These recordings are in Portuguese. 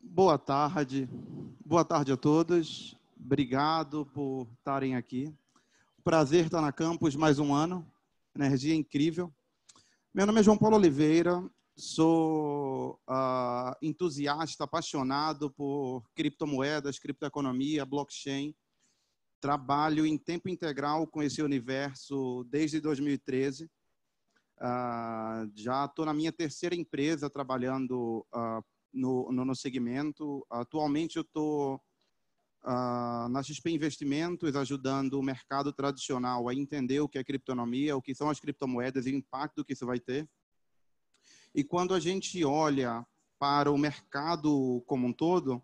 Boa tarde, boa tarde a todos. Obrigado por estarem aqui. Prazer estar na campus mais um ano, energia incrível. Meu nome é João Paulo Oliveira, sou uh, entusiasta, apaixonado por criptomoedas, criptoeconomia, blockchain. Trabalho em tempo integral com esse universo desde 2013. Uh, ah, já estou na minha terceira empresa trabalhando uh, no, no, no, segmento. Atualmente eu estou na XP Investimentos, ajudando o mercado tradicional a entender o que é criptonomia, o que são as criptomoedas e o impacto que isso vai ter. E quando a gente olha para o mercado como um todo,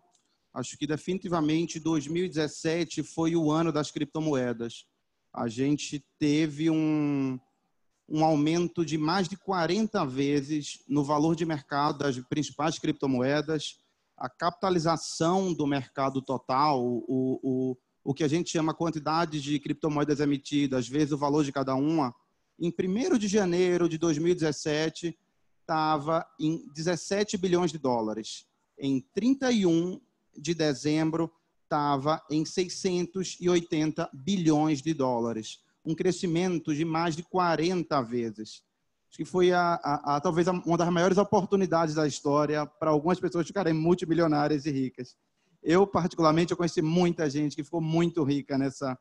acho que definitivamente 2017 foi o ano das criptomoedas. A gente teve um, um aumento de mais de 40 vezes no valor de mercado das principais criptomoedas, a capitalização do mercado total, o, o, o que a gente chama quantidade de criptomoedas emitidas, vezes o valor de cada uma, em 1 de janeiro de 2017 estava em 17 bilhões de dólares. Em 31 de dezembro, estava em 680 bilhões de dólares. Um crescimento de mais de 40 vezes. Acho que foi a, a, a talvez uma das maiores oportunidades da história para algumas pessoas ficarem multimilionárias e ricas. Eu, particularmente, eu conheci muita gente que ficou muito rica nessa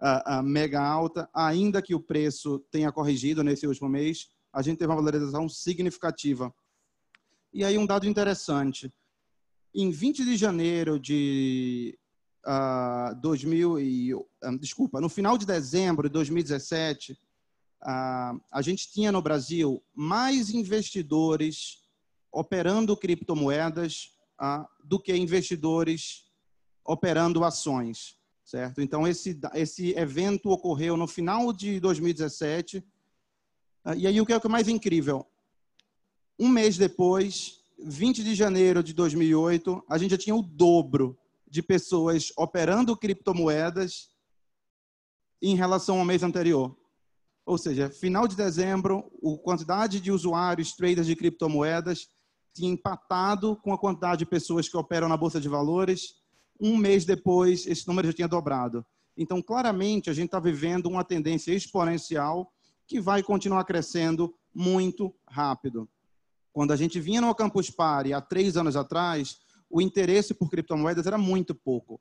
a, mega alta, ainda que o preço tenha corrigido nesse último mês a gente teve uma valorização significativa. E aí um dado interessante. Em 20 de janeiro de uh, ah, 2000 e, uh, desculpa, no final de dezembro de 2017, uh, ah, a gente tinha no Brasil mais investidores operando criptomoedas uh, do que investidores operando ações, certo? Então esse esse evento ocorreu no final de 2017 ah, e aí o que é o é mais incrível? Um mês depois, 20 de janeiro de 2008, a gente já tinha o dobro de pessoas operando criptomoedas em relação ao mês anterior. Ou seja, final de dezembro, a quantidade de usuários, traders de criptomoedas tinha empatado com a quantidade de pessoas que operam na bolsa de valores. Um mês depois, esse número já tinha dobrado. Então, claramente, a gente está vivendo uma tendência exponencial que vai continuar crescendo muito rápido. Quando a gente vinha no Campus Party há três anos atrás, o interesse por criptomoedas era muito pouco.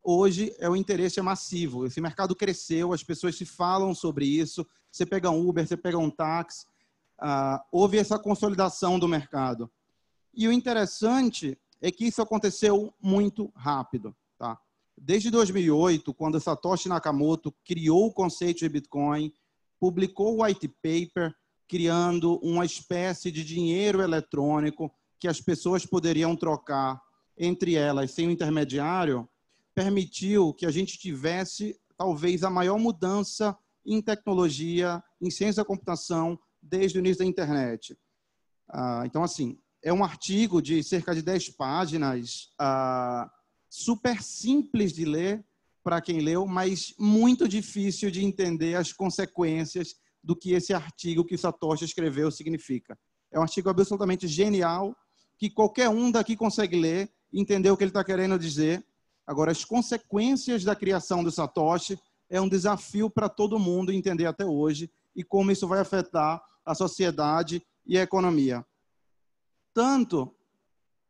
Hoje, é o interesse é massivo. Esse mercado cresceu, as pessoas se falam sobre isso. Você pega um Uber, você pega um táxi. Ah, houve essa consolidação do mercado. E o interessante é que isso aconteceu muito rápido. Tá? Desde 2008, quando Satoshi Nakamoto criou o conceito de Bitcoin, publicou o white paper criando uma espécie de dinheiro eletrônico que as pessoas poderiam trocar entre elas sem um intermediário, permitiu que a gente tivesse talvez a maior mudança em tecnologia, em ciência da computação, desde o início da internet. Ah, então, assim, é um artigo de cerca de 10 páginas, ah, super simples de ler, para quem leu, mas muito difícil de entender as consequências do que esse artigo que Satoshi escreveu significa. É um artigo absolutamente genial que qualquer um daqui consegue ler e entender o que ele está querendo dizer. Agora, as consequências da criação do Satoshi é um desafio para todo mundo entender até hoje e como isso vai afetar a sociedade e a economia. Tanto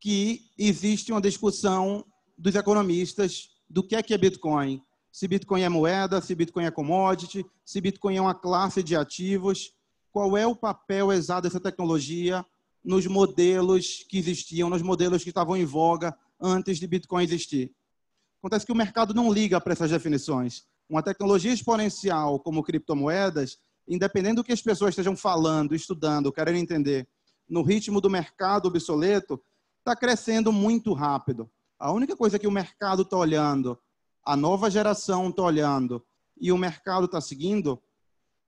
que existe uma discussão dos economistas do que é que é Bitcoin. Se Bitcoin é moeda, se Bitcoin é commodity, se Bitcoin é uma classe de ativos, qual é o papel exato dessa tecnologia nos modelos que existiam, nos modelos que estavam em voga antes de Bitcoin existir. Acontece que o mercado não liga para essas definições. Uma tecnologia exponencial como criptomoedas, independente do que as pessoas estejam falando, estudando, querendo entender, no ritmo do mercado obsoleto, está crescendo muito rápido. A única coisa que o mercado está olhando, a nova geração está olhando e o mercado está seguindo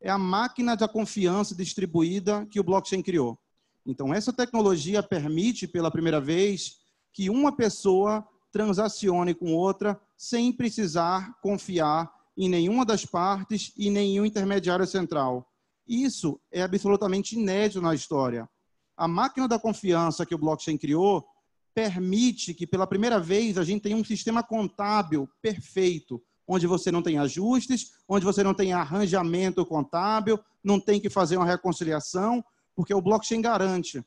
é a máquina da confiança distribuída que o blockchain criou. Então, essa tecnologia permite, pela primeira vez, que uma pessoa transacione com outra sem precisar confiar em nenhuma das partes e nenhum intermediário central. Isso é absolutamente inédito na história. A máquina da confiança que o blockchain criou permite que, pela primeira vez, a gente tenha um sistema contábil perfeito, onde você não tem ajustes, onde você não tem arranjamento contábil, não tem que fazer uma reconciliação, porque o blockchain garante.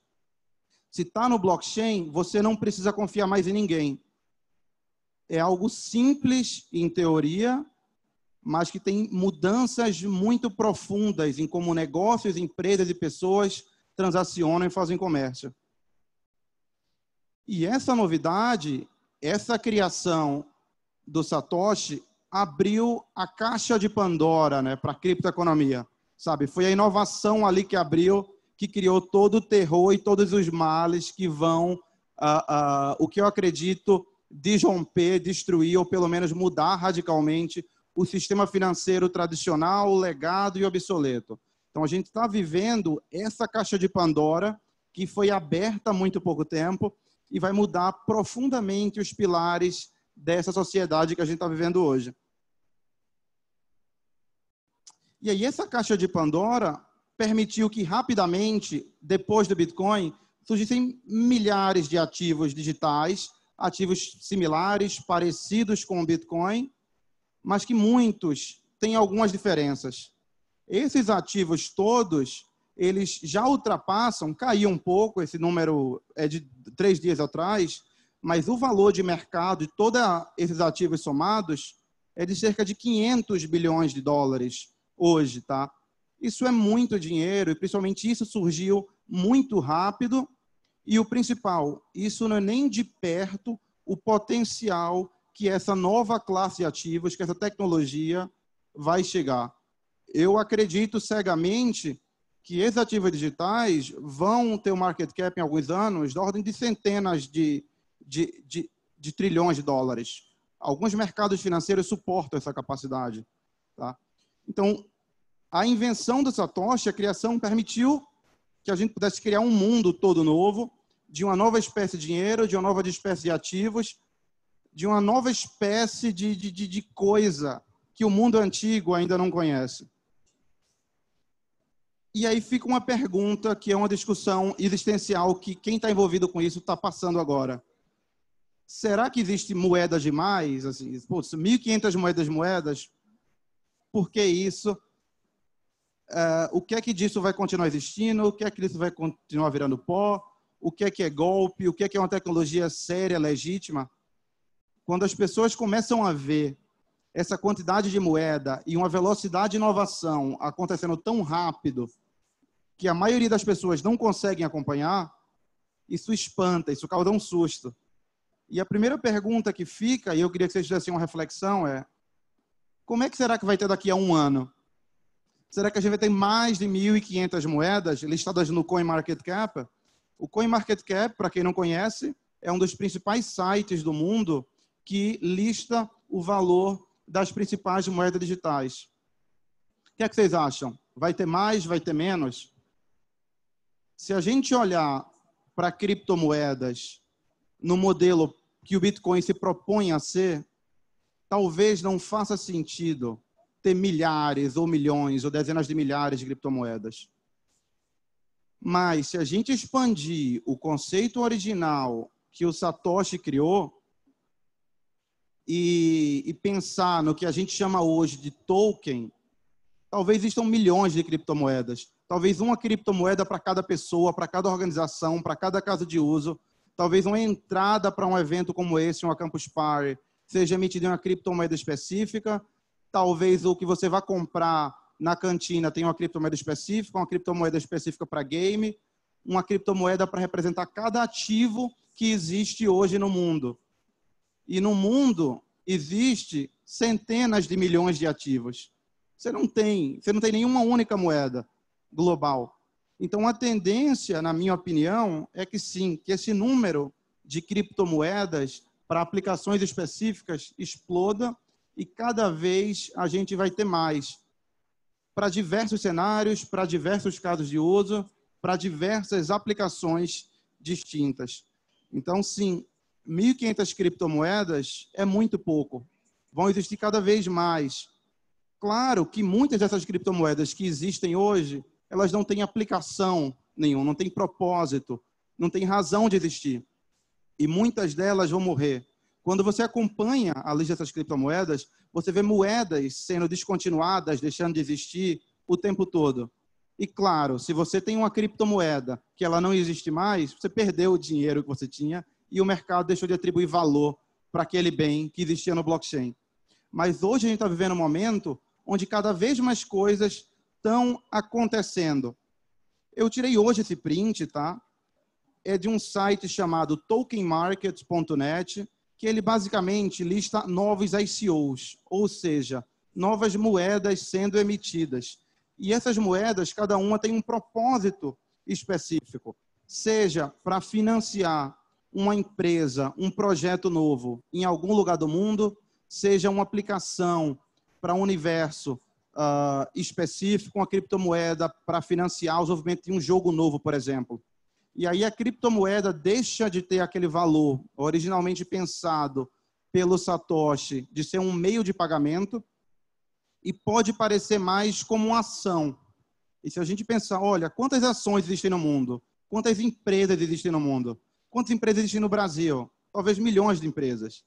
Se está no blockchain, você não precisa confiar mais em ninguém. É algo simples, em teoria, mas que tem mudanças muito profundas em como negócios, empresas e pessoas transacionam e fazem comércio. E essa novidade, essa criação do Satoshi abriu a caixa de Pandora, né, para a criptoeconomia, sabe? Foi a inovação ali que abriu, que criou todo o terror e todos os males que vão, uh, uh, o que eu acredito, desromper, destruir ou pelo menos mudar radicalmente o sistema financeiro tradicional, legado e obsoleto. Então a gente está vivendo essa caixa de Pandora que foi aberta há muito pouco tempo e vai mudar profundamente os pilares dessa sociedade que a gente está vivendo hoje. E aí, essa caixa de Pandora permitiu que rapidamente, depois do Bitcoin, surgissem milhares de ativos digitais, ativos similares, parecidos com o Bitcoin, mas que muitos têm algumas diferenças. Esses ativos todos eles já ultrapassam, caiu um pouco, esse número é de três dias atrás, mas o valor de mercado de todos esses ativos somados é de cerca de 500 bilhões de dólares hoje, tá? Isso é muito dinheiro e principalmente isso surgiu muito rápido e o principal, isso não é nem de perto o potencial que essa nova classe de ativos, que essa tecnologia vai chegar. Eu acredito cegamente que esses ativos digitais vão ter um market cap em alguns anos da ordem de centenas de, de, de, de trilhões de dólares. Alguns mercados financeiros suportam essa capacidade. Tá? Então, a invenção do Satoshi, a criação, permitiu que a gente pudesse criar um mundo todo novo, de uma nova espécie de dinheiro, de uma nova espécie de ativos, de uma nova espécie de, de, de coisa que o mundo antigo ainda não conhece. E aí fica uma pergunta que é uma discussão existencial que quem está envolvido com isso está passando agora. Será que existe moedas demais? Assim, 1.500 moedas, moedas? Por que isso? Uh, o que é que disso vai continuar existindo? O que é que isso vai continuar virando pó? O que é que é golpe? O que é que é uma tecnologia séria, legítima? Quando as pessoas começam a ver essa quantidade de moeda e uma velocidade de inovação acontecendo tão rápido, que a maioria das pessoas não conseguem acompanhar, isso espanta, isso causa um susto. E a primeira pergunta que fica, e eu queria que vocês fizessem uma reflexão, é: como é que será que vai ter daqui a um ano? Será que a gente vai ter mais de 1.500 moedas listadas no CoinMarketCap? O CoinMarketCap, para quem não conhece, é um dos principais sites do mundo que lista o valor das principais moedas digitais. O que é que vocês acham? Vai ter mais, vai ter menos? Se a gente olhar para criptomoedas no modelo que o Bitcoin se propõe a ser, talvez não faça sentido ter milhares ou milhões ou dezenas de milhares de criptomoedas. Mas se a gente expandir o conceito original que o Satoshi criou e, e pensar no que a gente chama hoje de token, talvez existam milhões de criptomoedas talvez uma criptomoeda para cada pessoa, para cada organização, para cada casa de uso, talvez uma entrada para um evento como esse, uma Campus Party, seja emitida em uma criptomoeda específica, talvez o que você vá comprar na cantina tenha uma criptomoeda específica, uma criptomoeda específica para game, uma criptomoeda para representar cada ativo que existe hoje no mundo. E no mundo existe centenas de milhões de ativos. Você não tem, você não tem nenhuma única moeda global. Então, a tendência, na minha opinião, é que sim, que esse número de criptomoedas para aplicações específicas exploda e cada vez a gente vai ter mais para diversos cenários, para diversos casos de uso, para diversas aplicações distintas. Então, sim, 1.500 criptomoedas é muito pouco. Vão existir cada vez mais. Claro que muitas dessas criptomoedas que existem hoje elas não têm aplicação nenhuma, não têm propósito, não têm razão de existir. E muitas delas vão morrer. Quando você acompanha a lista dessas criptomoedas, você vê moedas sendo descontinuadas, deixando de existir o tempo todo. E claro, se você tem uma criptomoeda que ela não existe mais, você perdeu o dinheiro que você tinha e o mercado deixou de atribuir valor para aquele bem que existia no blockchain. Mas hoje a gente está vivendo um momento onde cada vez mais coisas estão acontecendo. Eu tirei hoje esse print, tá? É de um site chamado tokenmarkets.net, que ele basicamente lista novos ICOs, ou seja, novas moedas sendo emitidas. E essas moedas, cada uma tem um propósito específico, seja para financiar uma empresa, um projeto novo em algum lugar do mundo, seja uma aplicação para o universo uh, específico, uma criptomoeda para financiar o desenvolvimento de um jogo novo, por exemplo. E aí a criptomoeda deixa de ter aquele valor originalmente pensado pelo Satoshi de ser um meio de pagamento e pode parecer mais como uma ação. E se a gente pensar, olha, quantas ações existem no mundo? Quantas empresas existem no mundo? Quantas empresas existem no Brasil? Talvez milhões de empresas.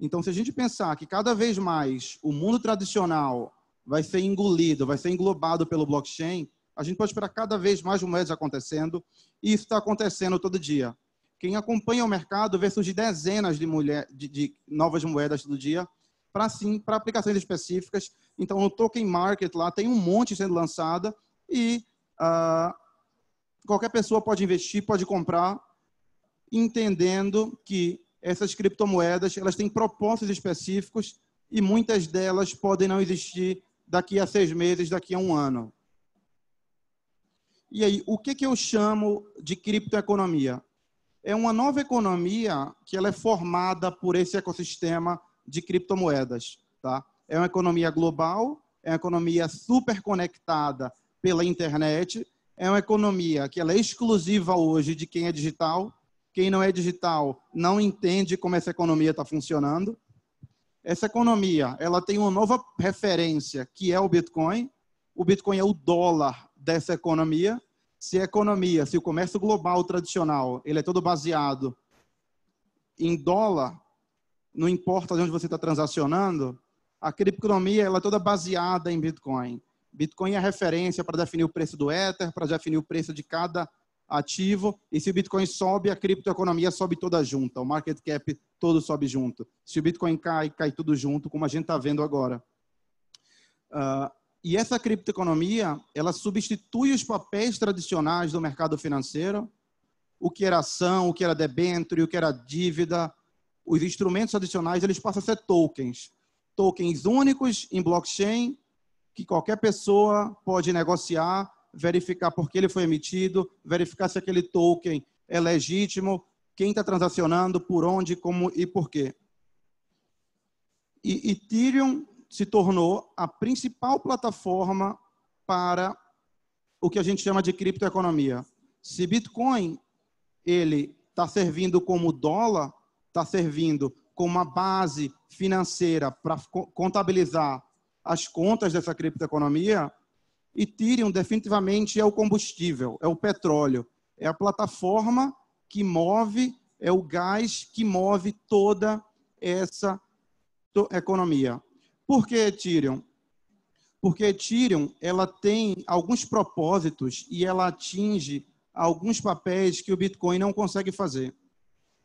Então, se a gente pensar que cada vez mais o mundo tradicional vai ser engolido, vai ser englobado pelo blockchain, a gente pode esperar cada vez mais moedas acontecendo, e isso está acontecendo todo dia. Quem acompanha o mercado vê surgir dezenas de, mulher, de, de novas moedas todo dia, para sim, para aplicações específicas. Então, no token market lá tem um monte sendo lançada e ah, qualquer pessoa pode investir, pode comprar, entendendo que essas criptomoedas elas têm propósitos específicos e muitas delas podem não existir daqui a seis meses, daqui a um ano. E aí, o que, que eu chamo de criptoeconomia? É uma nova economia que ela é formada por esse ecossistema de criptomoedas. Tá? É uma economia global, é uma economia super conectada pela internet, é uma economia que ela é exclusiva hoje de quem é digital. Quem não é digital não entende como essa economia está funcionando. Essa economia, ela tem uma nova referência, que é o Bitcoin. O Bitcoin é o dólar dessa economia. Se a economia, se o comércio global tradicional, ele é todo baseado em dólar, não importa de onde você está transacionando, a economia ela é toda baseada em Bitcoin. Bitcoin é referência para definir o preço do Ether, para definir o preço de cada ativo, e se o Bitcoin sobe, a criptoeconomia sobe toda junta, o market cap todo sobe junto. Se o Bitcoin cai, cai tudo junto, como a gente está vendo agora. Uh, e essa criptoeconomia, ela substitui os papéis tradicionais do mercado financeiro, o que era ação, o que era debênture, o que era dívida, os instrumentos adicionais, eles passam a ser tokens. Tokens únicos em blockchain, que qualquer pessoa pode negociar verificar por que ele foi emitido, verificar se aquele token é legítimo, quem está transacionando, por onde, como e por quê. E Ethereum se tornou a principal plataforma para o que a gente chama de criptoeconomia. Se Bitcoin ele está servindo como dólar, está servindo como uma base financeira para contabilizar as contas dessa criptoeconomia, Ethereum definitivamente é o combustível, é o petróleo, é a plataforma que move, é o gás que move toda essa economia. Por que Ethereum? Porque Ethereum ela tem alguns propósitos e ela atinge alguns papéis que o Bitcoin não consegue fazer.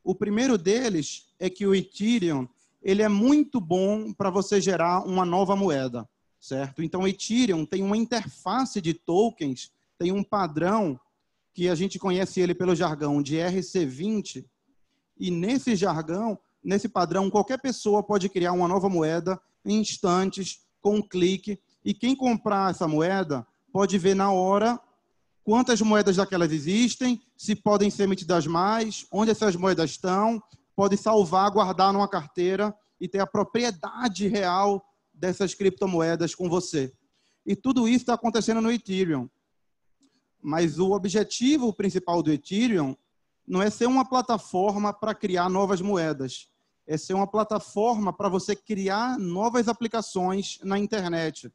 O primeiro deles é que o Ethereum ele é muito bom para você gerar uma nova moeda certo? Então, Ethereum tem uma interface de tokens, tem um padrão que a gente conhece ele pelo jargão de RC20, e nesse jargão, nesse padrão, qualquer pessoa pode criar uma nova moeda em instantes, com um clique, e quem comprar essa moeda pode ver na hora quantas moedas daquelas existem, se podem ser emitidas mais, onde essas moedas estão, pode salvar, guardar numa carteira e ter a propriedade real dessas criptomoedas com você. E tudo isso está acontecendo no Ethereum. Mas o objetivo principal do Ethereum não é ser uma plataforma para criar novas moedas, é ser uma plataforma para você criar novas aplicações na internet.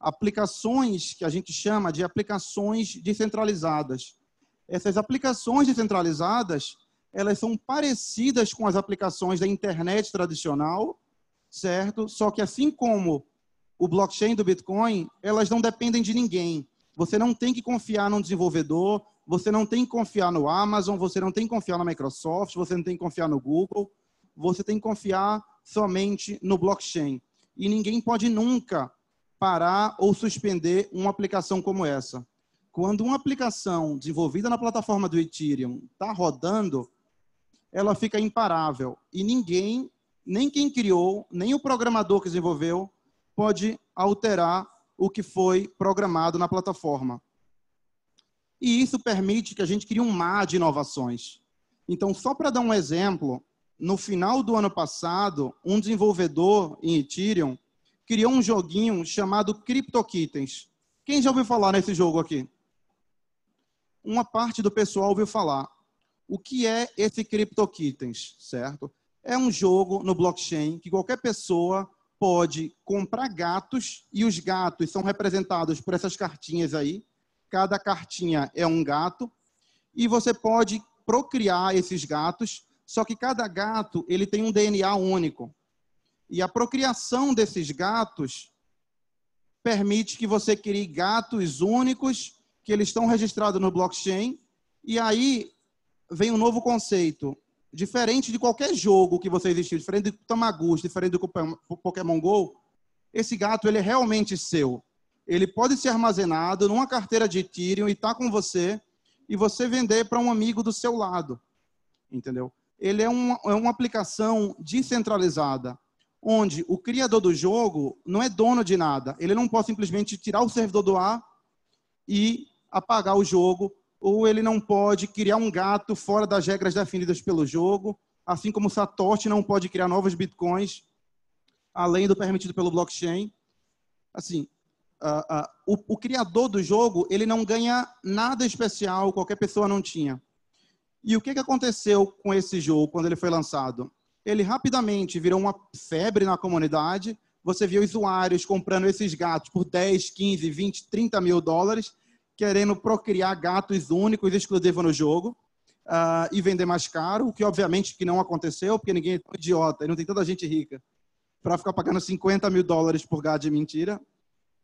Aplicações que a gente chama de aplicações descentralizadas. Essas aplicações descentralizadas, elas são parecidas com as aplicações da internet tradicional, certo? Só que assim como o blockchain do Bitcoin, elas não dependem de ninguém. Você não tem que confiar num desenvolvedor, você não tem que confiar no Amazon, você não tem que confiar na Microsoft, você não tem que confiar no Google, você tem que confiar somente no blockchain. E ninguém pode nunca parar ou suspender uma aplicação como essa. Quando uma aplicação desenvolvida na plataforma do Ethereum está rodando, ela fica imparável e ninguém nem quem criou, nem o programador que desenvolveu pode alterar o que foi programado na plataforma. E isso permite que a gente crie um mar de inovações. Então, só para dar um exemplo, no final do ano passado, um desenvolvedor em Ethereum criou um joguinho chamado CryptoKittens. Quem já ouviu falar nesse jogo aqui? Uma parte do pessoal ouviu falar. O que é esse CryptoKittens, certo? É um jogo no blockchain que qualquer pessoa pode comprar gatos e os gatos são representados por essas cartinhas aí. Cada cartinha é um gato e você pode procriar esses gatos, só que cada gato ele tem um DNA único. E a procriação desses gatos permite que você crie gatos únicos que eles estão registrados no blockchain. E aí vem um novo conceito diferente de qualquer jogo que você existiu, diferente do Tamagus, diferente do Pokémon Go, esse gato ele é realmente seu. Ele pode ser armazenado numa carteira de Ethereum e está com você e você vender para um amigo do seu lado, entendeu? Ele é uma, é uma aplicação descentralizada, onde o criador do jogo não é dono de nada. Ele não pode simplesmente tirar o servidor do ar e apagar o jogo ou ele não pode criar um gato fora das regras definidas pelo jogo, assim como Satoshi não pode criar novos bitcoins além do permitido pelo blockchain. Assim, uh, uh, o, o criador do jogo ele não ganha nada especial, qualquer pessoa não tinha. E o que, que aconteceu com esse jogo quando ele foi lançado? Ele rapidamente virou uma febre na comunidade. Você via usuários comprando esses gatos por 10, 15, 20, 30 mil dólares querendo procriar gatos únicos e exclusivos no jogo uh, e vender mais caro, o que obviamente que não aconteceu, porque ninguém é tão idiota e não tem tanta gente rica para ficar pagando 50 mil dólares por gato de mentira.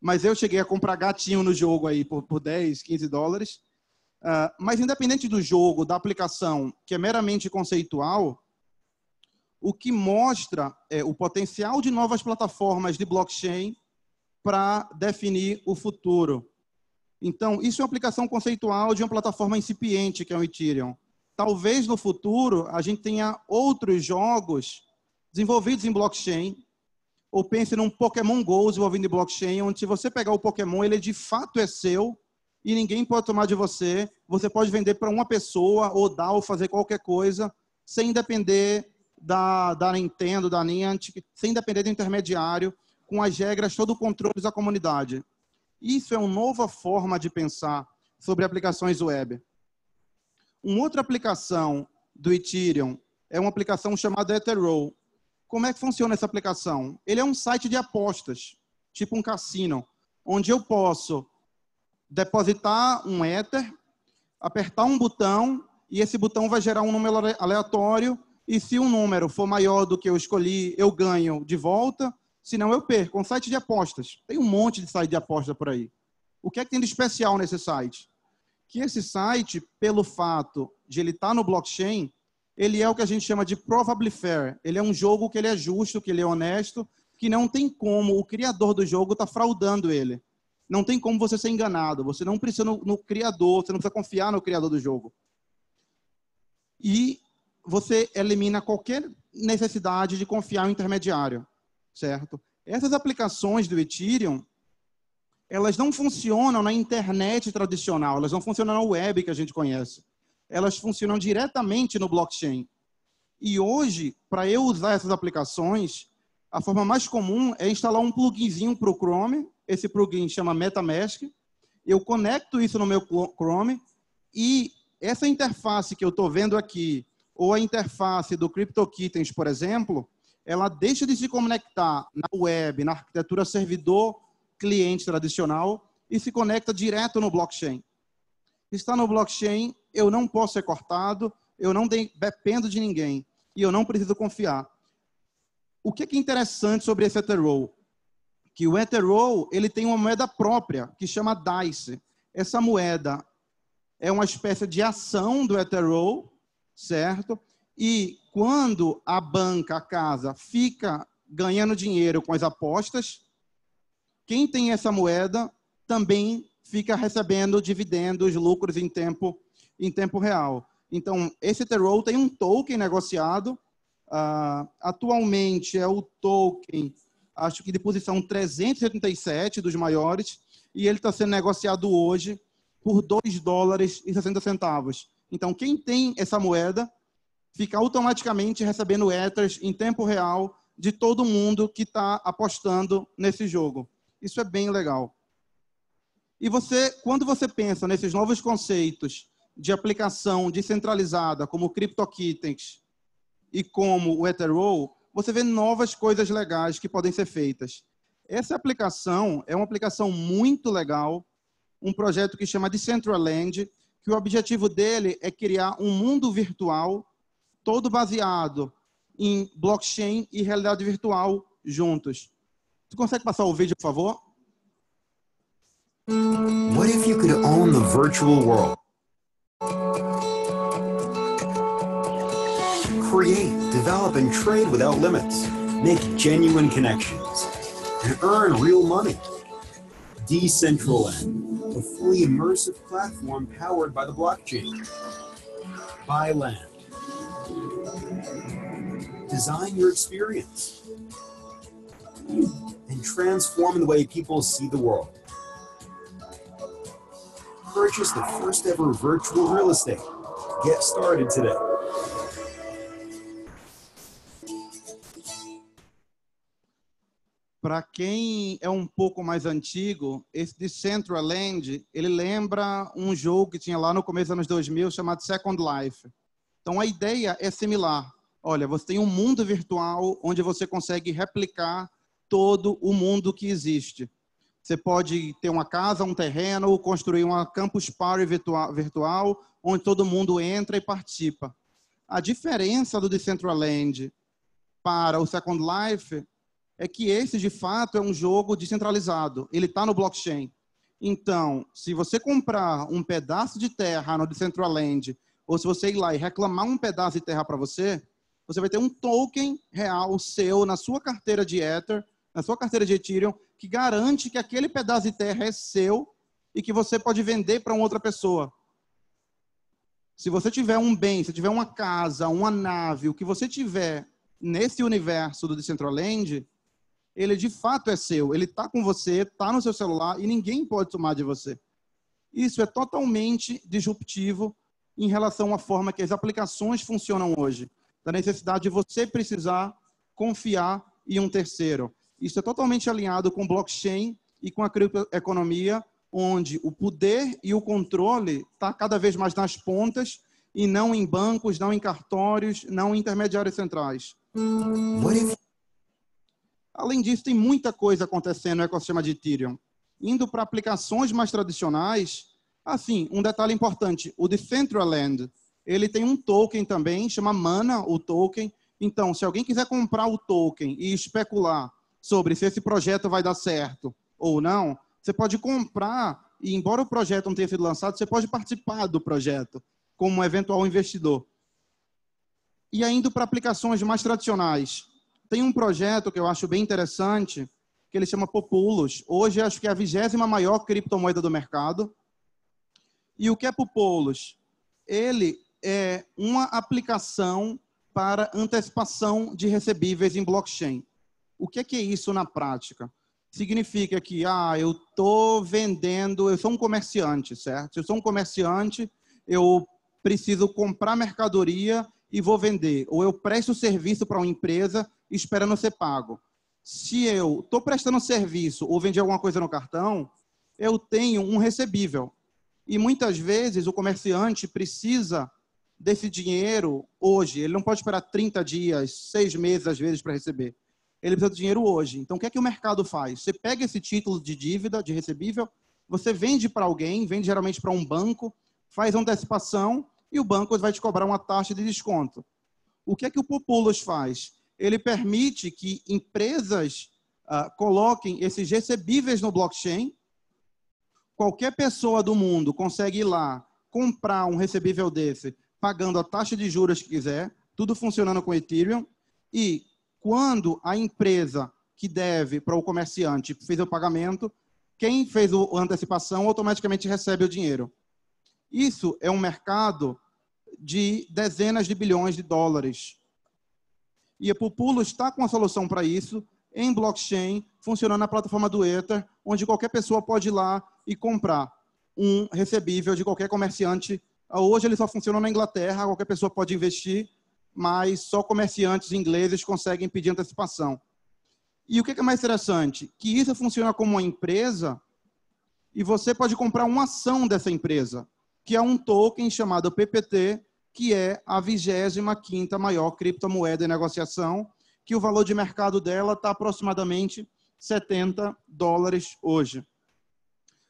Mas eu cheguei a comprar gatinho no jogo aí por, por 10, 15 dólares. Uh, mas independente do jogo, da aplicação, que é meramente conceitual, o que mostra é o potencial de novas plataformas de blockchain para definir o futuro. Então, isso é uma aplicação conceitual de uma plataforma incipiente, que é o Ethereum. Talvez no futuro a gente tenha outros jogos desenvolvidos em blockchain, ou pense num Pokémon Go desenvolvido em blockchain, onde se você pegar o Pokémon, ele de fato é seu e ninguém pode tomar de você. Você pode vender para uma pessoa, ou dar, ou fazer qualquer coisa, sem depender da, da Nintendo, da Niantic, sem depender do intermediário, com as regras, todo o controle da comunidade. Isso é uma nova forma de pensar sobre aplicações web. Uma outra aplicação do Ethereum é uma aplicação chamada Etherow. Como é que funciona essa aplicação? Ele é um site de apostas, tipo um cassino, onde eu posso depositar um Ether, apertar um botão e esse botão vai gerar um número aleatório e se um número for maior do que eu escolhi, eu ganho de volta. Senão eu perco. É um site de apostas. Tem um monte de site de apostas por aí. O que é que tem de especial nesse site? Que esse site, pelo fato de ele estar tá no blockchain, ele é o que a gente chama de probably fair. Ele é um jogo que ele é justo, que ele é honesto, que não tem como o criador do jogo estar tá fraudando ele. Não tem como você ser enganado. Você não precisa no, no criador, você não precisa confiar no criador do jogo. E você elimina qualquer necessidade de confiar no intermediário certo? Essas aplicações do Ethereum, elas não funcionam na internet tradicional, elas não funcionam na web que a gente conhece. Elas funcionam diretamente no blockchain. E hoje, para eu usar essas aplicações, a forma mais comum é instalar um pluginzinho para o Chrome. Esse plugin chama MetaMask. Eu conecto isso no meu Chrome e essa interface que eu estou vendo aqui, ou a interface do CryptoKittens, por exemplo, ela deixa de se conectar na web, na arquitetura servidor cliente tradicional e se conecta direto no blockchain. Está no blockchain, eu não posso ser cortado, eu não dependo de ninguém e eu não preciso confiar. O que é, é interessante sobre esse Etherow? Que o Etherow, ele tem uma moeda própria que chama DICE. Essa moeda é uma espécie de ação do Etherow, certo? E quando a banca, a casa, fica ganhando dinheiro com as apostas, quem tem essa moeda também fica recebendo dividendos, lucros em tempo, em tempo real. Então, esse Ethereum tem um token negociado. Uh, atualmente é o token, acho que de posição 387 dos maiores, e ele está sendo negociado hoje por 2 dólares e 60 centavos. Então, quem tem essa moeda fica automaticamente recebendo ethers em tempo real de todo mundo que está apostando nesse jogo. Isso é bem legal. E você, quando você pensa nesses novos conceitos de aplicação descentralizada, como o CryptoKittens e como o Ethereum, você vê novas coisas legais que podem ser feitas. Essa aplicação é uma aplicação muito legal, um projeto que chama Decentraland, que o objetivo dele é criar um mundo virtual todo baseado em blockchain e realidade virtual juntos. Tu consegue passar o vídeo, por favor? What if you could own the virtual world? Create, develop and trade without limits. Make genuine connections and earn real money. Decentraland, a fully immersive platform powered by the blockchain. Buy land design your experience and transform the way people see the world. Purchase the first ever virtual real estate. Get started today. Para quem é um pouco mais antigo, esse Decentraland, ele lembra um jogo que tinha lá no começo dos anos 2000 chamado Second Life. Então a ideia é similar. Olha, você tem um mundo virtual onde você consegue replicar todo o mundo que existe. Você pode ter uma casa, um terreno, construir uma campus party virtual, onde todo mundo entra e participa. A diferença do Decentraland para o Second Life é que esse, de fato, é um jogo descentralizado. Ele está no blockchain. Então, se você comprar um pedaço de terra no Decentraland, ou se você ir lá e reclamar um pedaço de terra para você, você vai ter um token real seu na sua carteira de Ether, na sua carteira de Ethereum, que garante que aquele pedaço de terra é seu e que você pode vender para outra pessoa. Se você tiver um bem, se tiver uma casa, uma nave, o que você tiver nesse universo do Decentraland, ele de fato é seu. Ele está com você, está no seu celular e ninguém pode tomar de você. Isso é totalmente disruptivo em relação à forma que as aplicações funcionam hoje da necessidade de você precisar confiar em um terceiro. Isso é totalmente alinhado com blockchain e com a criptoeconomia, onde o poder e o controle está cada vez mais nas pontas e não em bancos, não em cartórios, não em intermediários centrais. Além disso, tem muita coisa acontecendo no ecossistema de Ethereum. Indo para aplicações mais tradicionais, assim, um detalhe importante, o Decentraland, ele tem um token também, chama Mana, o token. Então, se alguém quiser comprar o token e especular sobre se esse projeto vai dar certo ou não, você pode comprar e, embora o projeto não tenha sido lançado, você pode participar do projeto como um eventual investidor. E indo para aplicações mais tradicionais. Tem um projeto que eu acho bem interessante, que ele chama Populus. Hoje, acho que é a vigésima maior criptomoeda do mercado. E o que é Populus? Ele é, uma aplicação para antecipação de recebíveis em blockchain. O que é, que é isso na prática? Significa que, ah, eu estou vendendo, eu sou um comerciante, certo? Eu sou um comerciante, eu preciso comprar mercadoria e vou vender. Ou eu presto serviço para uma empresa esperando ser pago. Se eu estou prestando serviço ou vendi alguma coisa no cartão, eu tenho um recebível. E muitas vezes o comerciante precisa desse dinheiro hoje. Ele não pode esperar 30 dias, 6 meses às vezes para receber. Ele precisa do dinheiro hoje. Então, o que é que o mercado faz? Você pega esse título de dívida, de recebível, você vende para alguém, vende geralmente para um banco, faz uma antecipação e o banco vai te cobrar uma taxa de desconto. O que é que o Populus faz? Ele permite que empresas uh, coloquem esses recebíveis no blockchain. Qualquer pessoa do mundo consegue ir lá comprar um recebível desse pagando a taxa de juros que quiser, tudo funcionando com Ethereum. E quando a empresa que deve para o comerciante fez o pagamento, quem fez a antecipação automaticamente recebe o dinheiro. Isso é um mercado de dezenas de bilhões de dólares. E a Pupulo está com a solução para isso em blockchain, funcionando na plataforma do Ether, onde qualquer pessoa pode ir lá e comprar um recebível de qualquer comerciante Hoje ele só funciona na Inglaterra, qualquer pessoa pode investir, mas só comerciantes ingleses conseguem pedir antecipação. E o que é mais interessante? Que isso funciona como uma empresa e você pode comprar uma ação dessa empresa, que é um token chamado PPT, que é a 25ª maior criptomoeda em negociação, que o valor de mercado dela está aproximadamente 70 dólares hoje.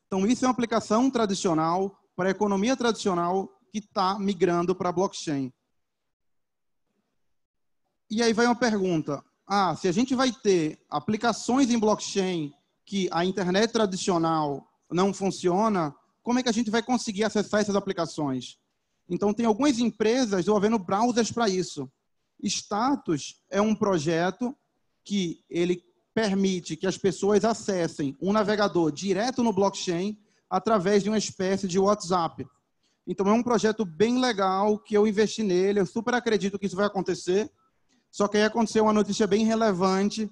Então, isso é uma aplicação tradicional para a economia tradicional que está migrando para a blockchain. E aí vai uma pergunta: ah, se a gente vai ter aplicações em blockchain que a internet tradicional não funciona, como é que a gente vai conseguir acessar essas aplicações? Então, tem algumas empresas desenvolvendo browsers para isso. Status é um projeto que ele permite que as pessoas acessem um navegador direto no blockchain através de uma espécie de WhatsApp. Então é um projeto bem legal que eu investi nele, eu super acredito que isso vai acontecer. Só que aí aconteceu uma notícia bem relevante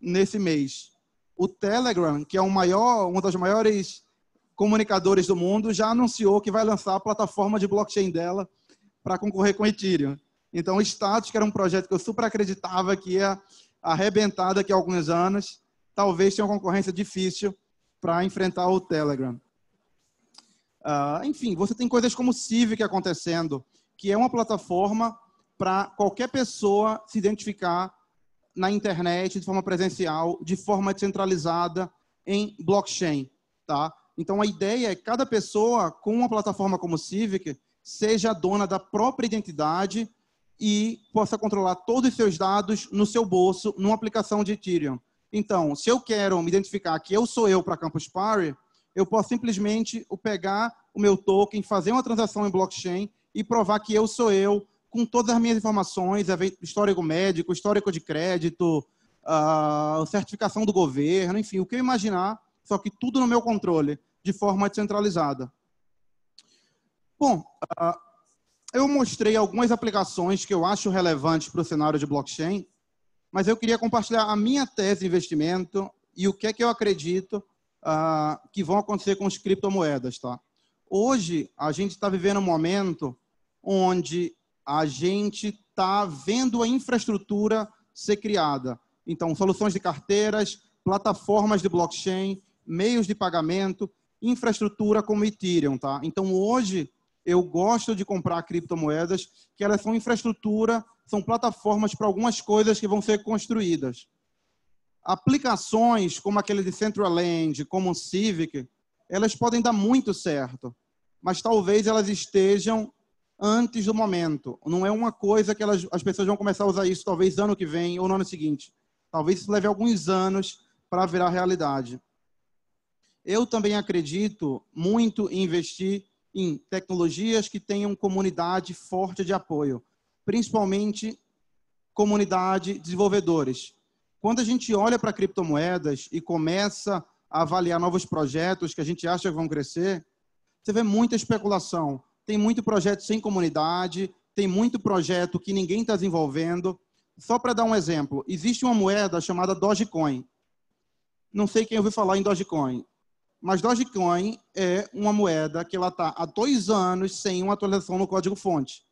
nesse mês. O Telegram, que é um maior, um dos maiores comunicadores do mundo, já anunciou que vai lançar a plataforma de blockchain dela para concorrer com o Ethereum. Então, o Status, que era um projeto que eu super acreditava que ia arrebentar daqui a alguns anos, talvez tenha uma concorrência difícil para enfrentar o Telegram. Uh, enfim, você tem coisas como Civic acontecendo, que é uma plataforma para qualquer pessoa se identificar na internet de forma presencial, de forma descentralizada em blockchain, tá? Então a ideia é que cada pessoa com uma plataforma como Civic seja dona da própria identidade e possa controlar todos os seus dados no seu bolso, numa aplicação de Ethereum. Então, se eu quero me identificar que eu sou eu para Campus Party, eu posso simplesmente pegar o meu token, fazer uma transação em blockchain e provar que eu sou eu, com todas as minhas informações, histórico médico, histórico de crédito, ah, certificação do governo, enfim, o que eu imaginar, só que tudo no meu controle, de forma descentralizada. Bom, ah, eu mostrei algumas aplicações que eu acho relevantes para o cenário de blockchain, mas eu queria compartilhar a minha tese de investimento e o que é que eu acredito ah, que vão acontecer com as criptomoedas, tá? Hoje, a gente está vivendo um momento onde a gente está vendo a infraestrutura ser criada. Então, soluções de carteiras, plataformas de blockchain, meios de pagamento, infraestrutura como Ethereum, tá? Então, hoje, eu gosto de comprar criptomoedas, que elas são infraestrutura, são plataformas para algumas coisas que vão ser construídas aplicações como aquele de Centraland, como o Civic, elas podem dar muito certo, mas talvez elas estejam antes do momento. Não é uma coisa que elas, as pessoas vão começar a usar isso talvez ano que vem ou no ano seguinte. Talvez isso leve alguns anos para virar realidade. Eu também acredito muito em investir em tecnologias que tenham comunidade forte de apoio, principalmente comunidade de desenvolvedores. Quando a gente olha para criptomoedas e começa a avaliar novos projetos que a gente acha que vão crescer, você vê muita especulação. Tem muito projeto sem comunidade, tem muito projeto que ninguém está desenvolvendo. Só para dar um exemplo, existe uma moeda chamada Dogecoin. Não sei quem ouviu falar em Dogecoin, mas Dogecoin é uma moeda que ela está há dois anos sem uma atualização no código-fonte.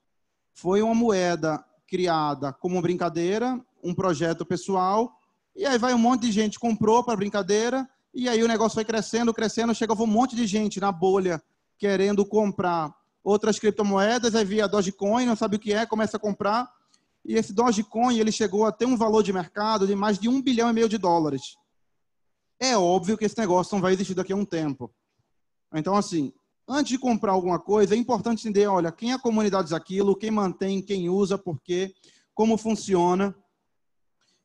Foi uma moeda criada como brincadeira, um projeto pessoal, e aí vai um monte de gente, comprou para brincadeira, e aí o negócio foi crescendo, crescendo, chega um monte de gente na bolha querendo comprar outras criptomoedas, aí via Dogecoin, não sabe o que é, começa a comprar. E esse Dogecoin, ele chegou a ter um valor de mercado de mais de um bilhão e meio de dólares. É óbvio que esse negócio não vai existir daqui a um tempo. Então, assim, antes de comprar alguma coisa, é importante entender, olha, quem é a comunidade daquilo, quem mantém, quem usa, por quê, como funciona.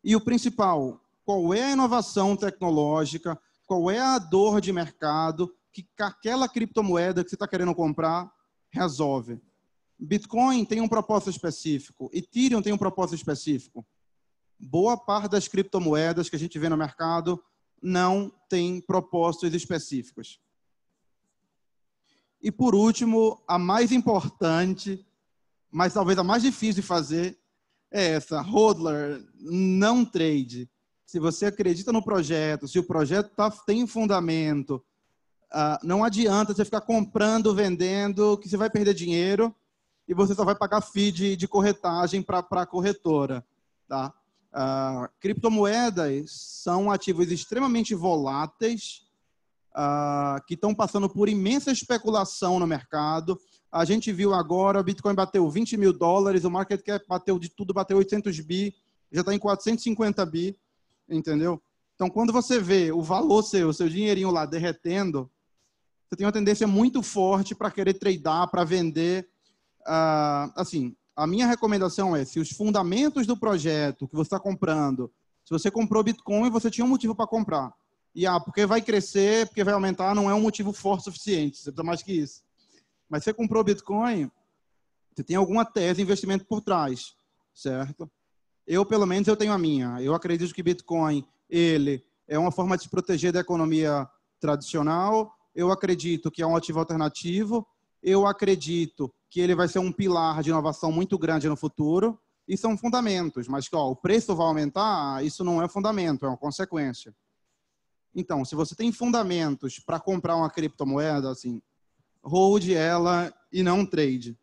E o principal, qual é a inovação tecnológica, qual é a dor de mercado que aquela criptomoeda que você está querendo comprar resolve. Bitcoin tem um propósito específico, Ethereum tem um propósito específico. Boa parte das criptomoedas que a gente vê no mercado não tem propósitos específicos. E por último, a mais importante, mas talvez a mais difícil de fazer, é essa: hodler, não trade se você acredita no projeto, se o projeto tá, tem fundamento, ah, não adianta você ficar comprando, vendendo, que você vai perder dinheiro e você só vai pagar feed de, de corretagem para a corretora. Tá? Ah, criptomoedas são ativos extremamente voláteis, ah, que estão passando por imensa especulação no mercado. A gente viu agora, o Bitcoin bateu 20 mil dólares, o market cap bateu de tudo, bateu 800 bi, já está em 450 bi entendeu? Então, quando você vê o valor seu, o seu dinheirinho lá derretendo, você tem uma tendência muito forte para querer tradear, para vender. Ah, assim, a minha recomendação é: se os fundamentos do projeto que você está comprando, se você comprou Bitcoin, você tinha um motivo para comprar. E ah, porque vai crescer, porque vai aumentar, não é um motivo forte o suficiente. Você precisa mais que isso. Mas você comprou Bitcoin, você tem alguma tese de investimento por trás, certo? Eu, pelo menos, eu tenho a minha. Eu acredito que Bitcoin, ele é uma forma de se proteger da economia tradicional. Eu acredito que é um ativo alternativo. Eu acredito que ele vai ser um pilar de inovação muito grande no futuro. E são fundamentos, mas que ó, o preço vai aumentar, isso não é fundamento, é uma consequência. Então, se você tem fundamentos para comprar uma criptomoeda, assim, hold ela e não trade.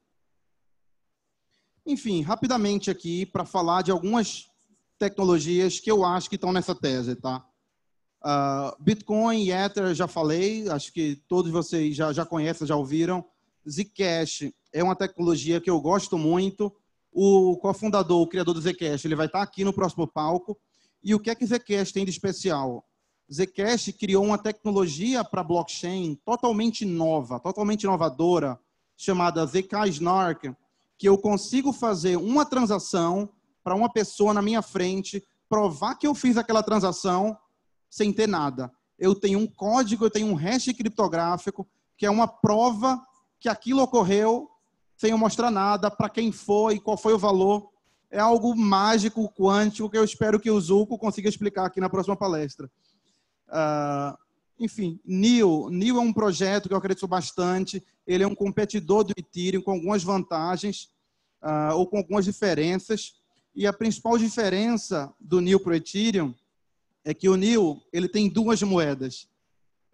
Enfim, rapidamente aqui para falar de algumas tecnologias que eu acho que estão nessa tese, tá? Uh, Bitcoin e Ether já falei, acho que todos vocês já, já conhecem, já ouviram. Zcash é uma tecnologia que eu gosto muito. O cofundador, o criador do Zcash, ele vai estar tá aqui no próximo palco. E o que é que Zcash tem de especial? Zcash criou uma tecnologia para blockchain totalmente nova, totalmente inovadora, chamada ZK Snark, que eu consigo fazer uma transação para uma pessoa na minha frente, provar que eu fiz aquela transação sem ter nada. Eu tenho um código, eu tenho um hash criptográfico, que é uma prova que aquilo ocorreu sem eu mostrar nada, para quem foi, qual foi o valor. É algo mágico, quântico, que eu espero que o Zuko consiga explicar aqui na próxima palestra. Uh, enfim, NIO. NIO é um projeto que eu acredito bastante. Ele é um competidor do Ethereum com algumas vantagens uh, ou com algumas diferenças. E a principal diferença do NIO para o Ethereum é que o NIO ele tem duas moedas.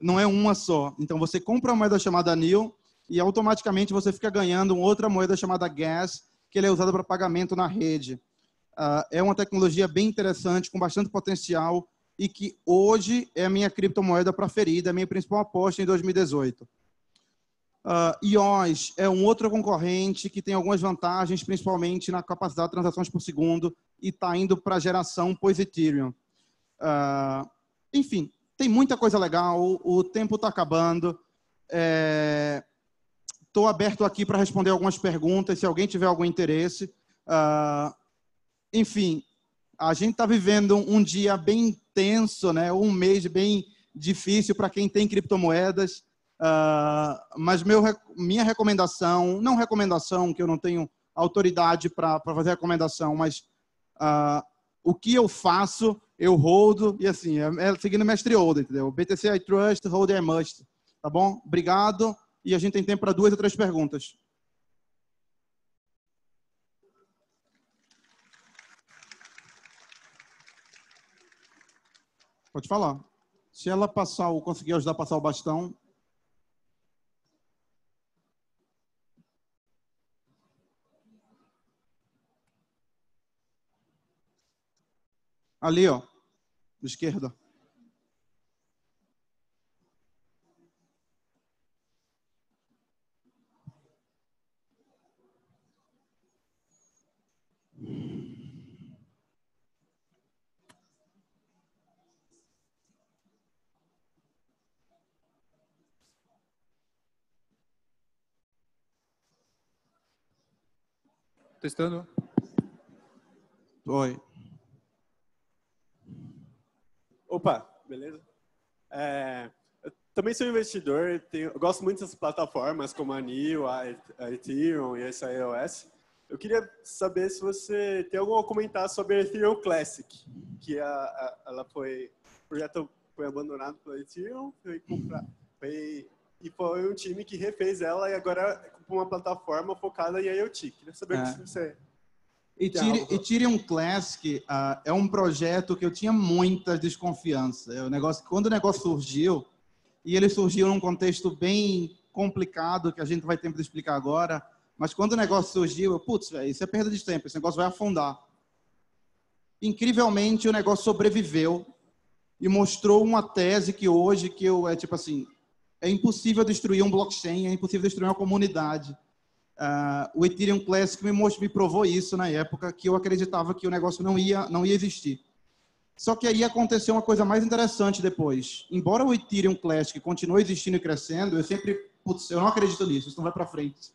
Não é uma só. Então, você compra uma moeda chamada NIO e automaticamente você fica ganhando uma outra moeda chamada Gas, que ele é usada para pagamento na rede. Uh, é uma tecnologia bem interessante, com bastante potencial e que hoje é a minha criptomoeda preferida, é a minha principal aposta em 2018. Uh, IOS é um outro concorrente que tem algumas vantagens, principalmente na capacidade de transações por segundo e está indo para a geração pois Ethereum. Uh, enfim, tem muita coisa legal, o tempo está acabando. Estou é... aberto aqui para responder algumas perguntas, se alguém tiver algum interesse. Uh... Enfim, a gente está vivendo um dia bem intenso, né? Um mês bem difícil para quem tem criptomoedas. Uh, mas meu, minha recomendação, não recomendação, que eu não tenho autoridade para fazer recomendação, mas uh, o que eu faço, eu holdo e assim, é, é seguindo o mestre Oda, entendeu? BTC I trust, hold I é must, tá bom? Obrigado e a gente tem tempo para duas ou três perguntas. Pode falar. Se ela passar ou conseguir ajudar a passar o bastão, Ali, ó. Esquerda. Testando. Oi. Opa, beleza? É, eu também sou investidor, tenho, gosto muito dessas plataformas como a NIO, a, a Ethereum e essa iOS. Eu queria saber se você tem algum comentário sobre a Ethereum Classic, que a, a, ela foi, o projeto foi abandonado pela Ethereum, foi, comprar, foi e foi um time que refez ela e agora é uma plataforma focada em IoT. Queria saber é. se você. Ethereum Classic uh, é um projeto que eu tinha muita desconfiança. É o negócio, quando o negócio surgiu, e ele surgiu num contexto bem complicado, que a gente vai tempo de explicar agora, mas quando o negócio surgiu, eu, putz, véio, isso é perda de tempo, esse negócio vai afundar. Incrivelmente, o negócio sobreviveu e mostrou uma tese que hoje, que eu, é tipo assim, é impossível destruir um blockchain, é impossível destruir uma comunidade. Uh, o Ethereum Classic me, mostrou, me provou isso na época, que eu acreditava que o negócio não ia, não ia existir. Só que aí aconteceu uma coisa mais interessante depois. Embora o Ethereum Classic continue existindo e crescendo, eu sempre, putz, eu não acredito nisso, isso não vai para frente.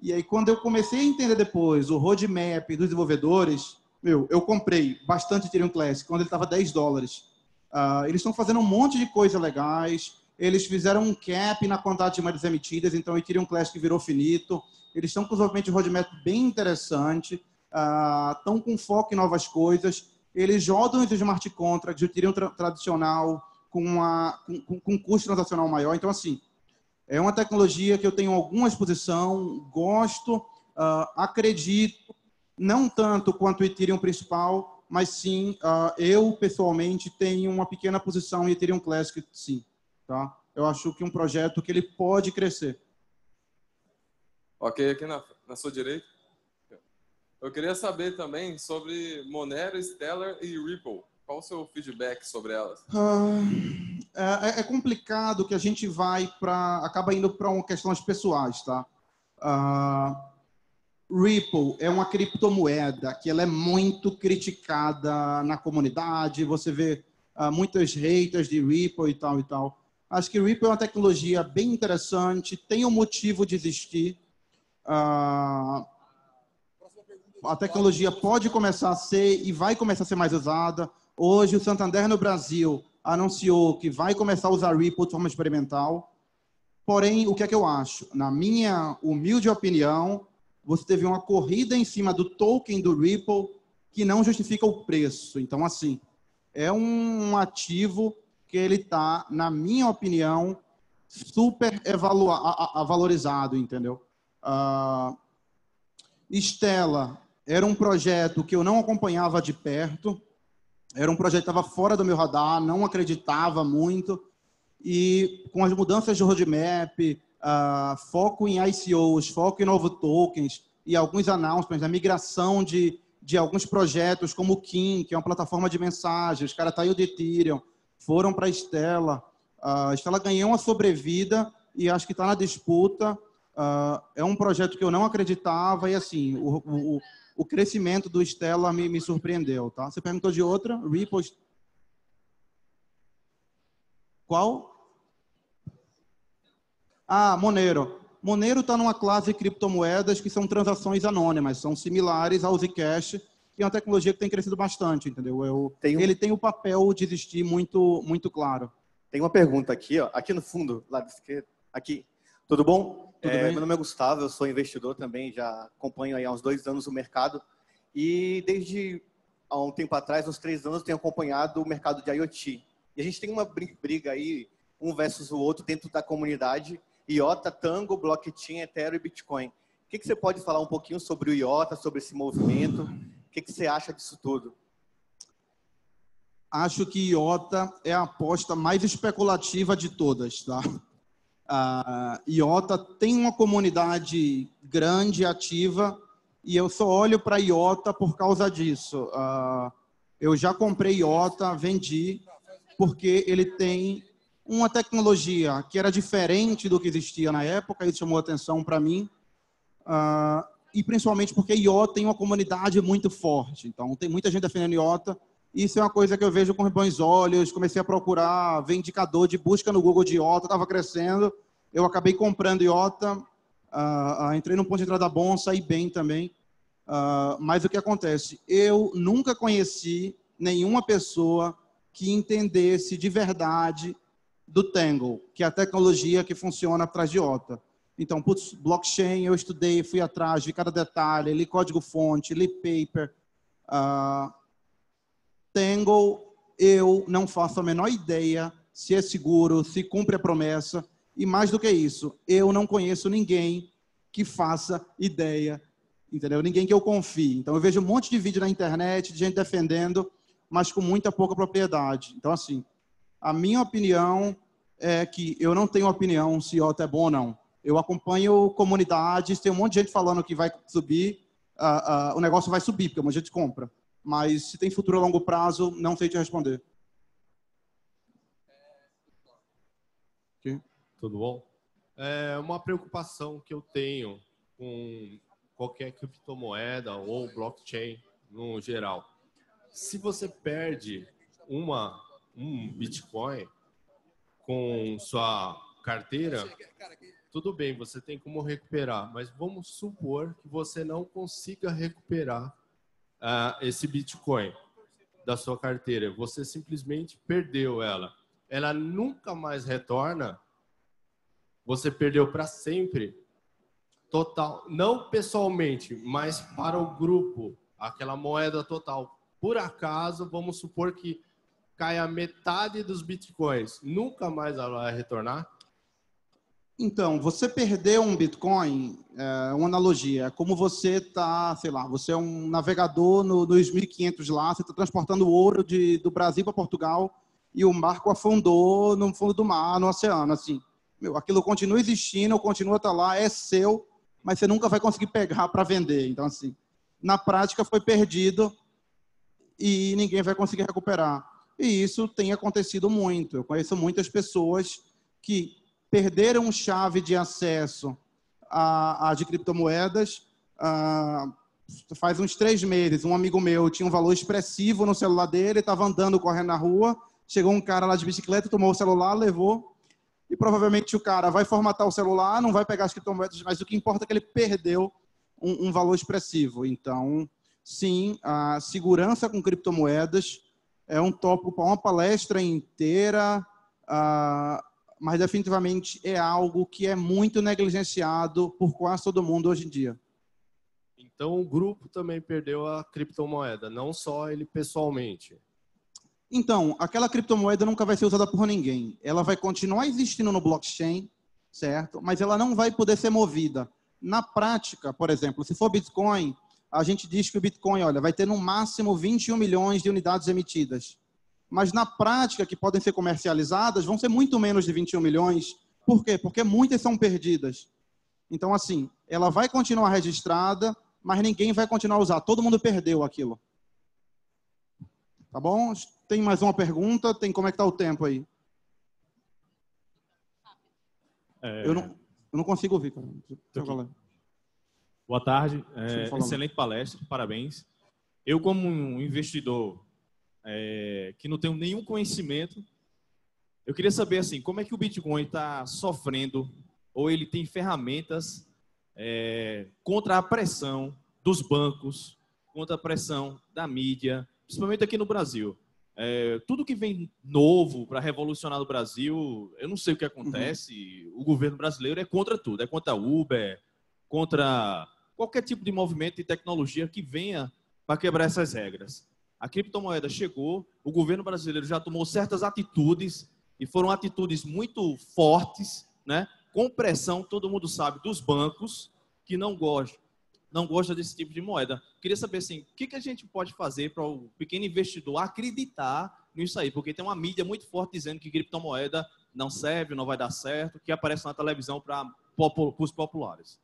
E aí quando eu comecei a entender depois o roadmap dos desenvolvedores, meu, eu comprei bastante Ethereum Classic quando ele estava 10 dólares. Uh, eles estão fazendo um monte de coisa legais, eles fizeram um cap na quantidade de malhas emitidas, então o Ethereum Classic virou finito. Eles estão com desenvolvimento de roadmap bem interessante, estão ah, uh, com foco em novas coisas. Eles jogam os smart contracts, o Ethereum tra tradicional, com, uma, com, com, um custo transacional maior. Então, assim, é uma tecnologia que eu tenho alguma exposição, gosto, uh, acredito, não tanto quanto o Ethereum principal, mas sim, uh, eu pessoalmente tenho uma pequena posição em Ethereum Classic, sim. Tá? Eu acho que um projeto que ele pode crescer. Ok, aqui na, na sua direita. Eu queria saber também sobre Monero, Stellar e Ripple. Qual o seu feedback sobre elas? Ah, é, é, é, complicado que a gente vai para... Acaba indo para uma questões pessoais, tá? Ah, Ripple é uma criptomoeda que ela é muito criticada na comunidade. Você vê ah, muitas haters de Ripple e tal e tal. Acho que Ripple é uma tecnologia bem interessante, tem um motivo de existir. Uh, a tecnologia pode começar a ser e vai começar a ser mais usada. Hoje, o Santander no Brasil anunciou que vai começar a usar Ripple de forma experimental. Porém, o que é que eu acho? Na minha humilde opinião, você teve uma corrida em cima do token do Ripple que não justifica o preço. Então, assim, é um ativo porque ele está, na minha opinião, super valorizado, entendeu? Uh, ah, Estela era um projeto que eu não acompanhava de perto, era um projeto que estava fora do meu radar, não acreditava muito, e com as mudanças de roadmap, uh, foco em ICOs, foco em novo tokens e alguns announcements, a migração de, de alguns projetos como o Kim, que é uma plataforma de mensagens, cara, tá aí o Ethereum, foram para a Estela. A Estela ganhou uma sobrevida e acho que está na disputa. Ah, é um projeto que eu não acreditava e, assim, o, o, o crescimento do Estela me, me surpreendeu, tá? Você perguntou de outra? Ripple... Qual? Ah, Monero. Monero está numa classe de criptomoedas que são transações anônimas, são similares ao Zcash, que é uma tecnologia que tem crescido bastante, entendeu? Eu, tem um... Ele tem o papel de existir muito, muito claro. Tem uma pergunta aqui, ó, aqui no fundo, lado esquerdo, aqui. Tudo bom? Tudo é, meu nome é Gustavo, eu sou investidor também, já acompanho aí há uns dois anos o mercado e desde há um tempo atrás, uns três anos, tenho acompanhado o mercado de IoT. E a gente tem uma briga aí, um versus o outro, dentro da comunidade IOTA, Tango, Blockchain, Ethereum e Bitcoin. O que, que você pode falar um pouquinho sobre o IOTA, sobre esse movimento que, que você acha disso tudo? Acho que IOTA é a aposta mais especulativa de todas, tá? A IOTA tem uma comunidade grande, ativa, e eu só olho para IOTA por causa disso. eu já comprei IOTA, vendi, porque ele tem uma tecnologia que era diferente do que existia na época, isso chamou atenção para mim e principalmente porque Iota tem uma comunidade muito forte. Então, tem muita gente defendendo Iota. Isso é uma coisa que eu vejo com bons olhos. Comecei a procurar, ver indicador de busca no Google de Iota, estava crescendo. Eu acabei comprando Iota, uh, uh, entrei no ponto de entrada bom, saí bem também. Uh, mas o que acontece? Eu nunca conheci nenhuma pessoa que entendesse de verdade do Tangle, que é a tecnologia que funciona atrás de Iota. Então, putz, blockchain, eu estudei, fui atrás, vi cada detalhe, li código-fonte, li paper. Uh, Tangle, eu não faço a menor ideia se é seguro, se cumpre a promessa. E mais do que isso, eu não conheço ninguém que faça ideia, entendeu? Ninguém que eu confie. Então, eu vejo um monte de vídeo na internet de gente defendendo, mas com muita pouca propriedade. Então, assim, a minha opinião é que eu não tenho opinião se IOTA é bom ou não. Eu acompanho comunidades, tem um monte de gente falando que vai subir, uh, uh, o negócio vai subir, porque um monte de gente compra. Mas se tem futuro a longo prazo, não sei te responder. Aqui. Tudo bom? É uma preocupação que eu tenho com qualquer criptomoeda ou blockchain no geral. Se você perde uma um Bitcoin com sua carteira, tudo bem, você tem como recuperar, mas vamos supor que você não consiga recuperar uh, esse Bitcoin da sua carteira, você simplesmente perdeu ela. Ela nunca mais retorna, você perdeu para sempre. Total, não pessoalmente, mas para o grupo, aquela moeda total. Por acaso, vamos supor que caia metade dos bitcoins, nunca mais ela vai retornar? Então, você perdeu um Bitcoin, é uma analogia, é como você está, sei lá, você é um navegador no 2500 lá, você está transportando ouro de, do Brasil para Portugal e o barco afundou no fundo do mar, no oceano, assim. Meu, aquilo continua existindo, continua tá lá, é seu, mas você nunca vai conseguir pegar para vender. Então, assim, na prática foi perdido e ninguém vai conseguir recuperar. E isso tem acontecido muito. Eu conheço muitas pessoas que perderam chave de acesso às criptomoedas. Ah, faz uns três meses, um amigo meu tinha um valor expressivo no celular dele, estava andando, correndo na rua, chegou um cara lá de bicicleta, tomou o celular, levou, e provavelmente o cara vai formatar o celular, não vai pegar as criptomoedas, mas o que importa é que ele perdeu um, um valor expressivo. Então, sim, a segurança com criptomoedas é um tópico para uma palestra inteira, ah, mas definitivamente é algo que é muito negligenciado por quase todo mundo hoje em dia. Então o grupo também perdeu a criptomoeda, não só ele pessoalmente. Então, aquela criptomoeda nunca vai ser usada por ninguém. Ela vai continuar existindo no blockchain, certo? Mas ela não vai poder ser movida. Na prática, por exemplo, se for Bitcoin, a gente diz que o Bitcoin, olha, vai ter no máximo 21 milhões de unidades emitidas mas na prática que podem ser comercializadas vão ser muito menos de 21 milhões. Por quê? Porque muitas são perdidas. Então, assim, ela vai continuar registrada, mas ninguém vai continuar a usar. Todo mundo perdeu aquilo. Tá bom? Tem mais uma pergunta? Tem como é que está o tempo aí? É... Eu, não, eu não consigo ouvir, cara. Boa tarde. É, excelente palestra, parabéns. Eu, como um investidor é, que não tenho nenhum conhecimento, eu queria saber assim, como é que o Bitcoin está sofrendo ou ele tem ferramentas é, contra a pressão dos bancos, contra a pressão da mídia, principalmente aqui no Brasil. É, tudo que vem novo para revolucionar o Brasil, eu não sei o que acontece. Uhum. O governo brasileiro é contra tudo, é contra Uber, contra qualquer tipo de movimento e tecnologia que venha para quebrar essas regras a criptomoeda chegou, o governo brasileiro já tomou certas atitudes, e foram atitudes muito fortes, né? com pressão, todo mundo sabe, dos bancos que não gostam, não gosta desse tipo de moeda. Queria saber assim, o que, que a gente pode fazer para o pequeno investidor acreditar nisso aí? Porque tem uma mídia muito forte dizendo que criptomoeda não serve, não vai dar certo, que aparece na televisão para os populares.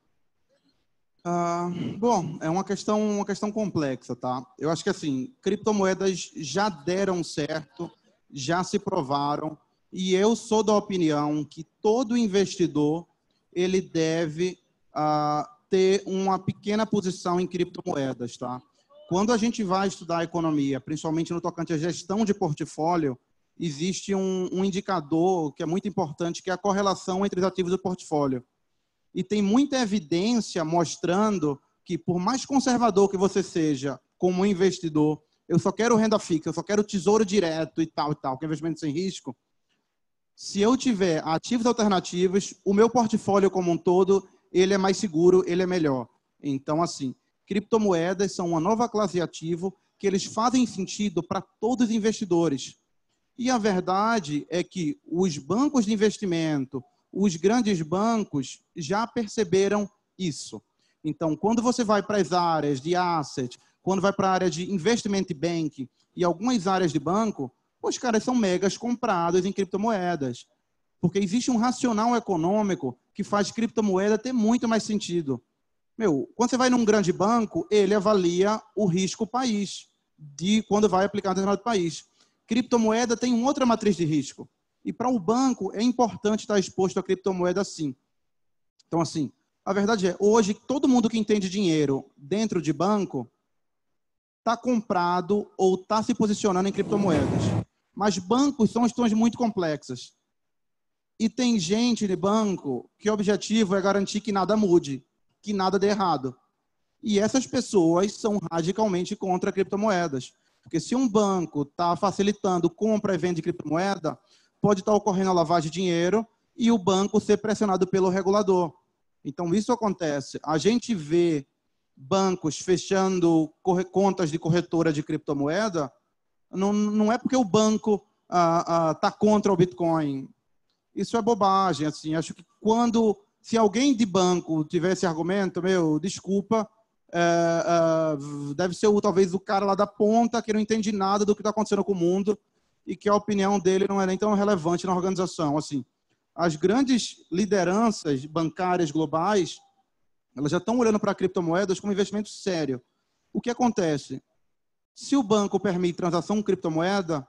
Ah, bom, é uma questão, uma questão complexa, tá? Eu acho que assim, criptomoedas já deram certo, já se provaram, e eu sou da opinião que todo investidor ele deve ah, ter uma pequena posição em criptomoedas, tá? Quando a gente vai estudar a economia, principalmente no tocante à gestão de portfólio, existe um, um indicador que é muito importante, que é a correlação entre os ativos do portfólio e tem muita evidência mostrando que, por mais conservador que você seja como investidor, eu só quero renda fixa, eu só quero tesouro direto e tal e tal, que é investimento sem risco. Se eu tiver ativos alternativos, o meu portfólio como um todo, ele é mais seguro, ele é melhor. Então, assim, criptomoedas são uma nova classe de ativo que eles fazem sentido para todos os investidores. E a verdade é que os bancos de investimento, os grandes bancos já perceberam isso. Então, quando você vai para as áreas de asset, quando vai para a área de investment bank e algumas áreas de banco, os caras são megas comprados em criptomoedas. Porque existe um racional econômico que faz criptomoeda ter muito mais sentido. Meu, quando você vai num grande banco, ele avalia o risco país de quando vai aplicar no determinado país. Criptomoeda tem outra matriz de risco. E para o banco é importante estar exposto à criptomoeda sim. Então, assim, a verdade é, hoje todo mundo que entende dinheiro dentro de banco está comprado ou está se posicionando em criptomoedas. Mas bancos são questões muito complexas. E tem gente de banco que o objetivo é garantir que nada mude, que nada dê errado. E essas pessoas são radicalmente contra criptomoedas. Porque se um banco está facilitando compra e venda de criptomoeda, pode estar tá ocorrendo a lavagem de dinheiro e o banco ser pressionado pelo regulador. Então, isso acontece. A gente vê bancos fechando contas de corretora de criptomoeda, não, não é porque o banco está ah, ah, contra o Bitcoin. Isso é bobagem. Assim, acho que quando, se alguém de banco tivesse argumento, meu, desculpa, é, é, deve ser o, talvez o cara lá da ponta que não entende nada do que está acontecendo com o mundo e que a opinião dele não é nem tão relevante na organização. Assim, as grandes lideranças bancárias globais, elas já estão olhando para criptomoedas como investimento sério. O que acontece? Se o banco permite transação com criptomoeda,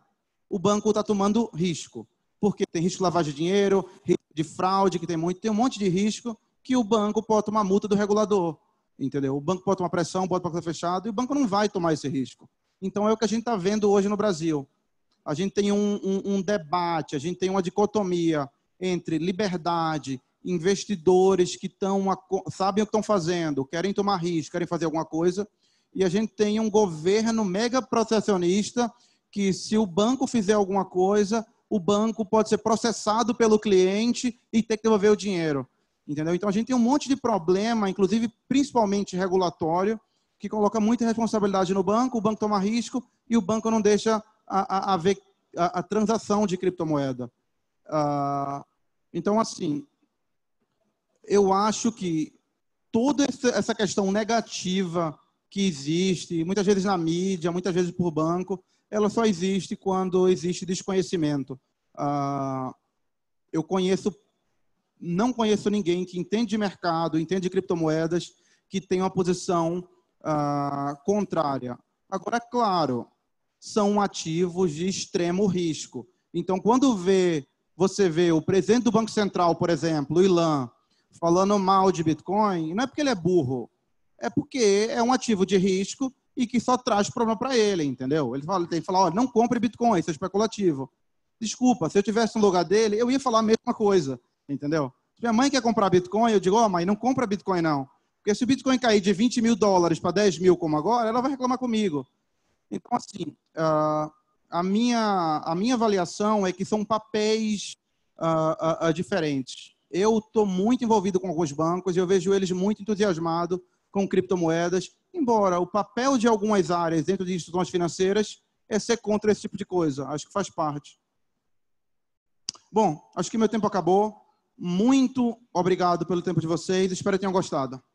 o banco está tomando risco, porque tem risco de lavagem de dinheiro, risco de fraude, que tem muito, tem um monte de risco que o banco pode tomar multa do regulador, entendeu? O banco pode tomar pressão, pode estar fechado, e o banco não vai tomar esse risco. Então é o que a gente está vendo hoje no Brasil a gente tem um, um, um debate, a gente tem uma dicotomia entre liberdade, investidores que estão sabem o que estão fazendo, querem tomar risco, querem fazer alguma coisa, e a gente tem um governo mega processionista que se o banco fizer alguma coisa, o banco pode ser processado pelo cliente e ter que devolver o dinheiro. Entendeu? Então a gente tem um monte de problema, inclusive principalmente regulatório, que coloca muita responsabilidade no banco, o banco toma risco e o banco não deixa a, a, ver a, a transação de criptomoeda. Ah, então, assim, eu acho que toda essa questão negativa que existe, muitas vezes na mídia, muitas vezes por banco, ela só existe quando existe desconhecimento. Ah, eu conheço, não conheço ninguém que entende de mercado, entende de criptomoedas, que tem uma posição ah, contrária. Agora, claro, são ativos de extremo risco. Então, quando vê, você vê o presidente do Banco Central, por exemplo, o Ilan, falando mal de Bitcoin, não é porque ele é burro, é porque é um ativo de risco e que só traz problema para ele, entendeu? Ele, fala, ele tem que falar, ó, não compre Bitcoin, isso é especulativo. Desculpa, se eu tivesse no lugar dele, eu ia falar a mesma coisa, entendeu? Se minha mãe quer comprar Bitcoin, eu digo, ó, oh, mãe, não compra Bitcoin não. Porque se o Bitcoin cair de 20 mil dólares para 10 mil como agora, ela vai reclamar comigo. Então, assim, ah, a, minha, a minha avaliação é que são papéis ah, ah, diferentes. Eu estou muito envolvido com alguns bancos e eu vejo eles muito entusiasmados com criptomoedas, embora o papel de algumas áreas dentro de instituições financeiras é ser contra esse tipo de coisa. Acho que faz parte. Bom, acho que meu tempo acabou. Muito obrigado pelo tempo de vocês. Espero que tenham gostado.